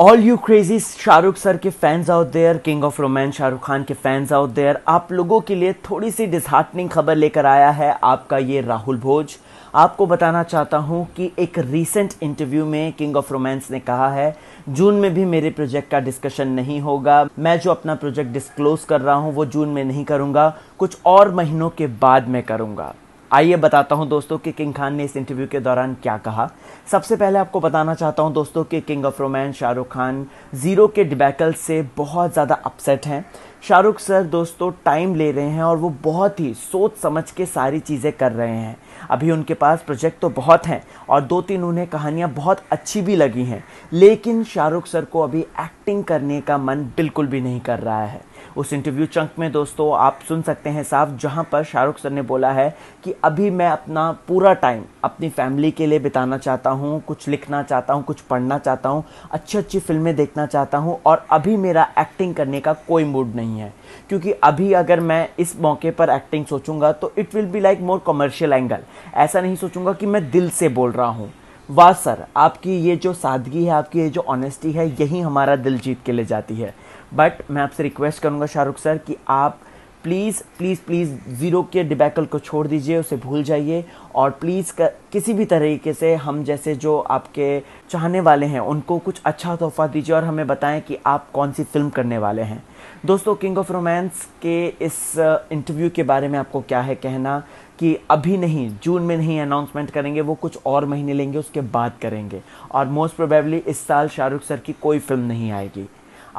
all you crazy Shahrukh sir के fans out there king of romance Shahrukh Khan के fans out there आप लोगों के लिए थोड़ी सी डिसहार्टनिंग खबर लेकर आया है आपका ये राहुल भोज आपको बताना चाहता हूँ कि एक रीसेंट इंटरव्यू में किंग ऑफ रोमांस ने कहा है जून में भी मेरे प्रोजेक्ट का डिस्कशन नहीं होगा मैं जो अपना प्रोजेक्ट डिस्क्लोज कर रहा हूँ वो जून में नहीं करूँगा कुछ और महीनों के बाद मैं करूँगा आइए बताता हूं दोस्तों कि किंग खान ने इस इंटरव्यू के दौरान क्या कहा सबसे पहले आपको बताना चाहता हूं दोस्तों कि king of romance Shahrukh Khan Zero के डिबैकल से बहुत ज़्यादा अपसेट हैं शाहरुख सर दोस्तों टाइम ले रहे हैं और वो बहुत ही सोच समझ के सारी चीज़ें कर रहे हैं अभी उनके पास प्रोजेक्ट तो बहुत हैं और दो तीन उन्हें कहानियाँ बहुत अच्छी भी लगी हैं लेकिन शाहरुख सर को अभी एक्टिंग करने का मन बिल्कुल भी नहीं कर रहा है उस इंटरव्यू चंक में दोस्तों आप सुन सकते हैं साफ जहाँ पर शाहरुख सर ने बोला है कि अभी मैं अपना पूरा टाइम अपनी फैमिली के लिए बिताना चाहता हूँ कुछ लिखना चाहता हूँ कुछ पढ़ना चाहता हूँ अच्छी अच्छी फिल्में देखना चाहता हूँ और अभी मेरा एक्टिंग करने का कोई मूड नहीं नहीं है क्योंकि अभी अगर मैं इस मौके पर एक्टिंग सोचूंगा तो it will be like more commercial angle ऐसा नहीं सोचूंगा कि मैं दिल से बोल रहा हूँ वाह सर आपकी ये जो सादगी है आपकी ये जो ऑनेस्टी है यही हमारा दिल जीत के ले जाती है बट मैं आपसे रिक्वेस्ट करूँगा शाहरुख सर कि आप प्लीज़ प्लीज़ प्लीज़ ज़ीरो के डिबैकल को छोड़ दीजिए उसे भूल जाइए और प्लीज़ किसी भी तरीके से हम जैसे जो आपके चाहने वाले हैं उनको कुछ अच्छा तोहफा दीजिए और हमें बताएं कि आप कौन सी फिल्म करने वाले हैं दोस्तों किंग ऑफ रोमांस के इस इंटरव्यू uh, के बारे में आपको क्या है कहना कि अभी नहीं जून में नहीं अनाउंसमेंट करेंगे वो कुछ और महीने लेंगे उसके बाद करेंगे और मोस्ट प्रोबेबली इस साल शाहरुख सर की कोई फिल्म नहीं आएगी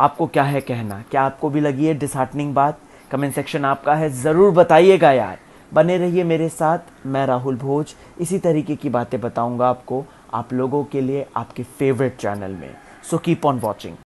आपको क्या है कहना क्या आपको भी लगी है डिसहार्टनिंग बात कमेंट सेक्शन आपका है ज़रूर बताइएगा यार बने रहिए मेरे साथ मैं राहुल भोज इसी तरीके की बातें बताऊंगा आपको आप लोगों के लिए आपके फेवरेट चैनल में सो कीप ऑन वॉचिंग